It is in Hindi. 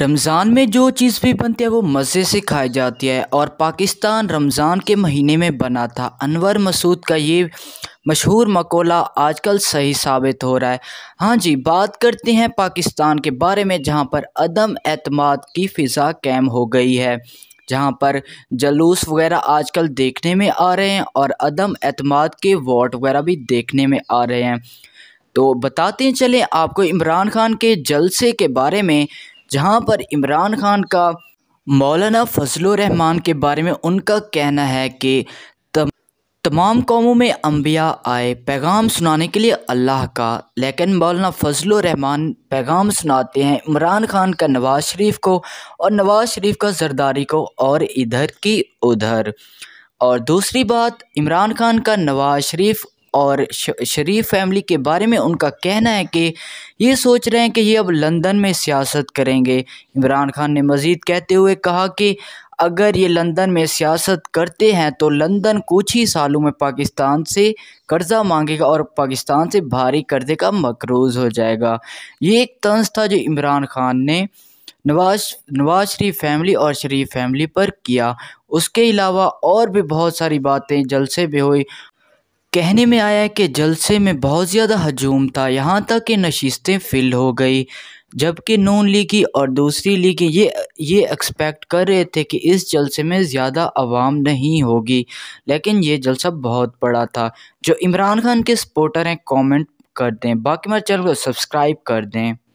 रमज़ान में जो चीज़ भी बनती है वो मज़े से खाई जाती है और पाकिस्तान रमज़ान के महीने में बना था अनवर मसूद का ये मशहूर मकोला आजकल सही साबित हो रहा है हाँ जी बात करते हैं पाकिस्तान के बारे में जहाँ पर अदम एतमाद की फ़िज़ा कैम हो गई है जहाँ पर जलूस वगैरह आजकल देखने में आ रहे हैं और अदम एतमाद के वोट वगैरह भी देखने में आ रहे हैं तो बताते चलें आपको इमरान खान के जलसे के बारे में जहां पर इमरान खान का मौलाना फजलरहमान के बारे में उनका कहना है कि तमाम कौमों में अम्बिया आए पैगाम सुनाने के लिए अल्लाह का लेकिन मौलाना रहमान पैगाम सुनाते हैं इमरान खान का नवाज़ शरीफ को और नवाज़ शरीफ का जरदारी को और इधर की उधर और दूसरी बात इमरान खान का नवाज़ शरीफ और शरीफ फैमिली के बारे में उनका कहना है कि ये सोच रहे हैं कि ये अब लंदन में सियासत करेंगे इमरान खान ने मज़ीद कहते हुए कहा कि अगर ये लंदन में सियासत करते हैं तो लंदन कुछ ही सालों में पाकिस्तान से कर्ज़ा मांगेगा और पाकिस्तान से भारी कर्जे का मकरूज हो जाएगा ये एक तंज था जो इमरान खान ने नवाज नवाज शरीफ फैमिली और शरीफ फैमिली पर किया उसके अलावा और भी बहुत सारी बातें जलसे भी हुई कहने में आया कि जलसे में बहुत ज़्यादा हजूम था यहाँ तक कि नशिस्तें फिल हो गई जबकि नून लीग की और दूसरी लीग ये ये एक्सपेक्ट कर रहे थे कि इस जलसे में ज़्यादा आवाम नहीं होगी लेकिन ये जलसा बहुत बड़ा था जो इमरान खान के सपोर्टर हैं कमेंट कर दें बाकी मेरे चैनल को सब्सक्राइब कर दें